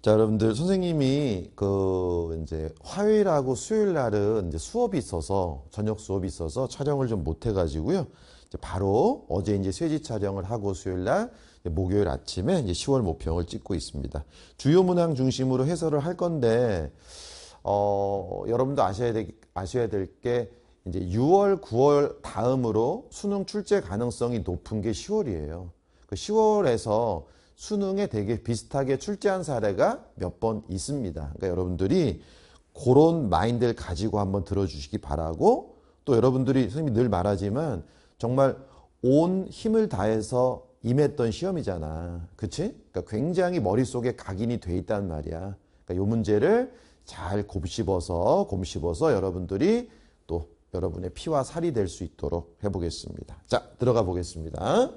자, 여러분들 선생님이 그 이제 화요일하고 수요일 날은 이제 수업이 있어서 저녁 수업이 있어서 촬영을 좀 못 해가지고요. 이제 바로 어제 이제 쇠지 촬영을 하고 수요일 날 목요일 아침에 이제 10월 모평을 찍고 있습니다. 주요 문항 중심으로 해설을 할 건데 어, 여러분도 아셔야 되, 아셔야 될 게 이제 6월, 9월 다음으로 수능 출제 가능성이 높은 게 10월이에요. 그 10월에서 수능에 되게 비슷하게 출제한 사례가 몇 번 있습니다. 그러니까 여러분들이 그런 마인드를 가지고 한번 들어주시기 바라고 또 여러분들이 선생님이 늘 말하지만 정말 온 힘을 다해서 임했던 시험이잖아. 그치? 그러니까 굉장히 머릿속에 각인이 돼 있단 말이야. 그러니까 이 문제를 잘 곱씹어서 곱씹어서 여러분들이 또 여러분의 피와 살이 될 수 있도록 해보겠습니다. 자, 들어가 보겠습니다.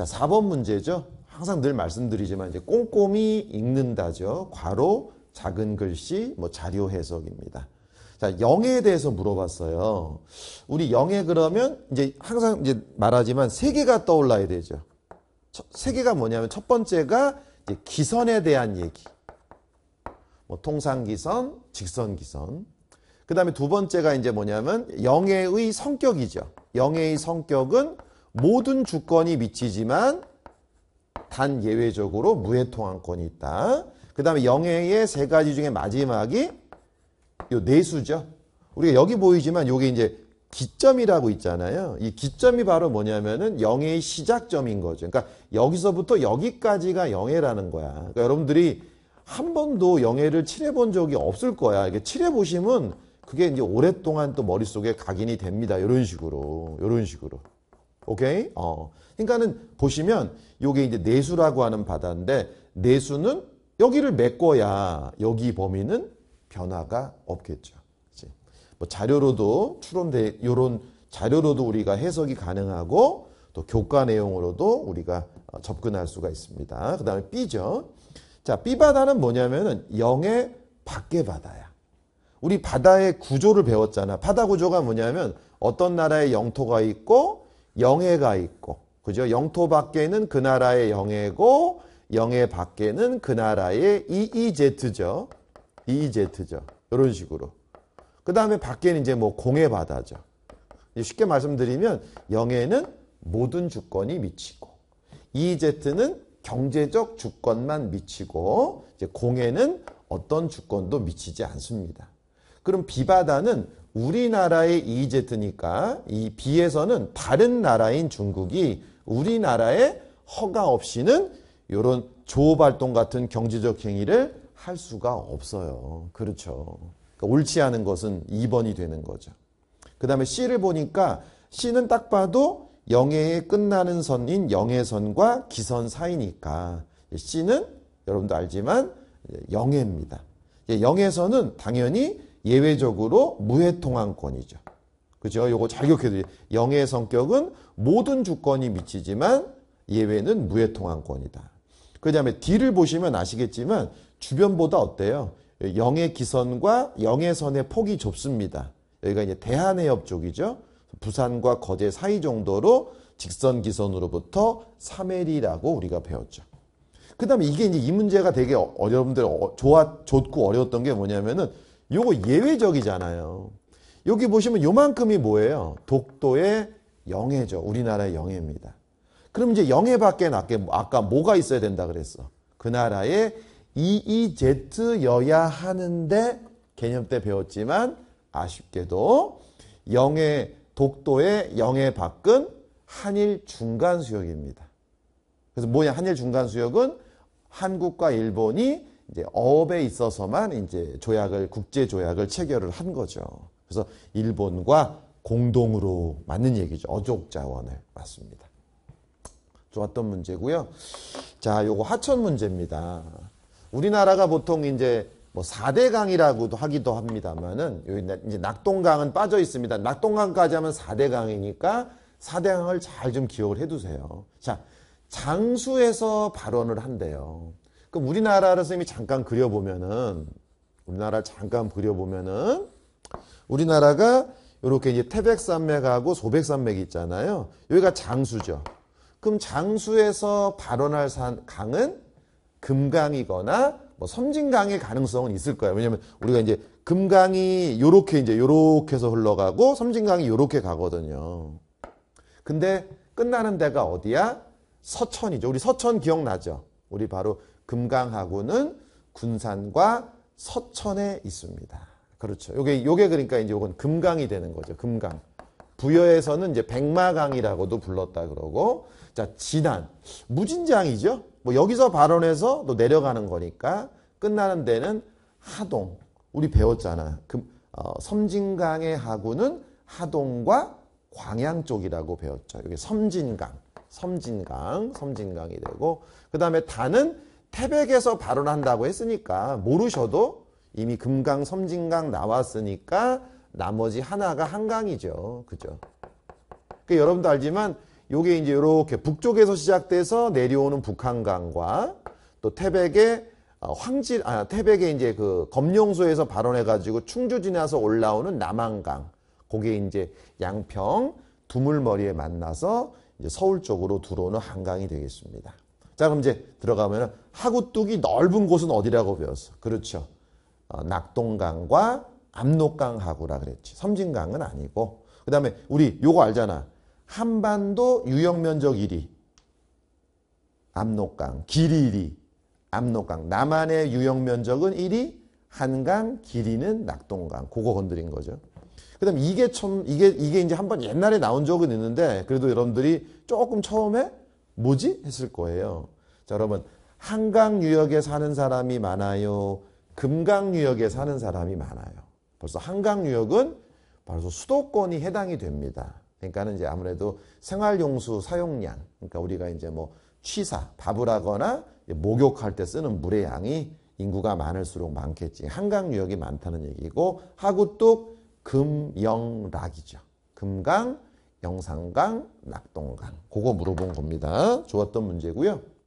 자, 4번 문제죠. 항상 늘 말씀드리지만 이제 꼼꼼히 읽는다죠. 과로, 작은 글씨, 뭐 자료 해석입니다. 자, 영에 대해서 물어봤어요. 우리 영에 그러면 이제 항상 이제 말하지만 세 개가 떠올라야 되죠. 세 개가 뭐냐면 첫 번째가 기선에 대한 얘기. 뭐 통상 기선, 직선 기선. 그다음에 두 번째가 이제 뭐냐면 영예의 성격이죠. 영예의 성격은 모든 주권이 미치지만 단 예외적으로 무해통한권이 있다. 그 다음에 영예의세 가지 중에 마지막이 요 내수죠. 우리가 여기 보이지만 요게 이제 기점이라고 있잖아요. 이 기점이 바로 뭐냐면은 영예의 시작점인 거죠. 그러니까 여기서부터 여기까지가 영예라는 거야. 그러니까 여러분들이 한 번도 영예를 칠해본 적이 없을 거야. 이게 칠해보시면 그게 이제 오랫동안 또 머릿속에 각인이 됩니다. 이런 식으로. 이런 식으로. 오케이? 어. 그러니까는 보시면 요게 이제 내수라고 하는 바다인데 내수는 여기를 메꿔야 여기 범위는 변화가 없겠죠. 그치? 뭐 자료로도 추론돼 요런 자료로도 우리가 해석이 가능하고 또 교과 내용으로도 우리가 어, 접근할 수가 있습니다. 그다음에 B죠. 자, B 바다는 뭐냐면은 영의밖에 바다야. 우리 바다의 구조를 배웠잖아. 바다 구조가 뭐냐면 어떤 나라의 영토가 있고 영예가 있고 그죠? 영토 밖에는 그 나라의 영예고 영예 밖에는 그 나라의 EEZ죠. EEZ죠. 이런 식으로. 그 다음에 밖에는 이제 뭐 공해 바다죠. 쉽게 말씀드리면 영예는 모든 주권이 미치고 EEZ는 경제적 주권만 미치고 이제 공해는 어떤 주권도 미치지 않습니다. 그럼 비바다는 우리나라의 EEZ니까 이 B에서는 다른 나라인 중국이 우리나라의 허가 없이는 이런 조호발동 같은 경제적 행위를 할 수가 없어요. 그렇죠. 그러니까 옳지 않은 것은 2번이 되는 거죠. 그 다음에 C를 보니까 C는 딱 봐도 영해의 끝나는 선인 영해선과 기선 사이니까 C는 여러분도 알지만 영해입니다. 영해선은 당연히 예외적으로 무해통항권이죠. 그죠? 요거 잘 기억해 두 영의 성격은 모든 주권이 미치지만 예외는 무해통항권이다. 그 다음에 D를 보시면 아시겠지만 주변보다 어때요? 영의 기선과 영의 선의 폭이 좁습니다. 여기가 이제 대한해협 쪽이죠. 부산과 거제 사이 정도로 직선 기선으로부터 3L이라고 우리가 배웠죠. 그 다음에 이게 이제 이 문제가 되게 어려운들 어, 좋아, 좋고 어려웠던 게 뭐냐면은 요거 예외적이잖아요. 여기 보시면 요만큼이 뭐예요? 독도의 영해죠. 우리나라의 영해입니다. 그럼 이제 영해 밖에 낮게 뭐, 아까 뭐가 있어야 된다 그랬어. 그 나라의 EEZ여야 하는데 개념 때 배웠지만 아쉽게도 영해 독도의 영해 밖은 한일 중간 수역입니다. 그래서 뭐냐 한일 중간 수역은 한국과 일본이 이제 어업에 있어서만 이제 조약을 국제 조약을 체결을 한 거죠. 그래서 일본과 공동으로 맞는 얘기죠. 어족 자원을 맞습니다. 좋았던 문제고요. 자, 요거 하천 문제입니다. 우리나라가 보통 이제 뭐 4대강이라고도 하기도 합니다만은 여기 이제 낙동강은 빠져 있습니다. 낙동강까지 하면 4대강이니까 4대강을 잘 좀 기억을 해 두세요. 자, 장수에서 발언을 한대요. 그럼 우리나라를 선생님이 잠깐 그려보면은 우리나라 를 잠깐 그려보면은 우리나라가 이렇게 이제 태백산맥하고 소백산맥이 있잖아요. 여기가 장수죠. 그럼 장수에서 발원할 산, 강은 금강이거나 뭐 섬진강의 가능성은 있을 거예요. 왜냐면 우리가 이제 금강이 요렇게 이제 요렇게 해서 흘러가고 섬진강이 요렇게 가거든요. 근데 끝나는 데가 어디야? 서천이죠. 우리 서천 기억나죠? 우리 바로 금강하고는 군산과 서천에 있습니다. 그렇죠. 요게 요게 그러니까 이제 요건 금강이 되는 거죠. 금강. 부여에서는 이제 백마강이라고도 불렀다 그러고 자, 진안. 무진장이죠. 뭐 여기서 발원해서 또 내려가는 거니까 끝나는 데는 하동. 우리 배웠잖아. 금, 어, 섬진강의 하구는 하동과 광양 쪽이라고 배웠죠. 여기 섬진강. 섬진강, 섬진강이 되고 그 다음에 단은 태백에서 발원한다고 했으니까 모르셔도 이미 금강, 섬진강 나왔으니까 나머지 하나가 한강이죠. 그죠? 그러니까 여러분도 알지만 요게 이제 이렇게 북쪽에서 시작돼서 내려오는 북한강과 또 태백의 어, 황질 아 태백의 이제 그 검룡소에서 발원해 가지고 충주 지나서 올라오는 남한강. 그게 이제 양평 두물머리에 만나서 이제 서울 쪽으로 들어오는 한강이 되겠습니다. 자, 그럼 이제 들어가면 하구뚝이 넓은 곳은 어디라고 배웠어? 그렇죠. 어, 낙동강과 압록강 하구라 그랬지. 섬진강은 아니고. 그 다음에 우리 요거 알잖아. 한반도 유역면적 1위. 압록강. 길이 1위. 압록강. 남한의 유역면적은 1위. 한강. 길이는 낙동강. 그거 건드린 거죠. 그다음 에 이게 처음 이게 이게 이제 한번 옛날에 나온 적은 있는데 그래도 여러분들이 조금 처음에 뭐지 했을 거예요. 자, 여러분 한강 유역에 사는 사람이 많아요. 금강 유역에 사는 사람이 많아요. 벌써 한강 유역은 벌써 수도권이 해당이 됩니다. 그러니까는 이제 아무래도 생활용수 사용량, 그러니까 우리가 이제 뭐 취사, 밥을 하거나 목욕할 때 쓰는 물의 양이 인구가 많을수록 많겠지. 한강 유역이 많다는 얘기고 하구 뚝 금영락이죠. 금강, 영산강, 낙동강. 그거 물어본 겁니다. 좋았던 문제고요.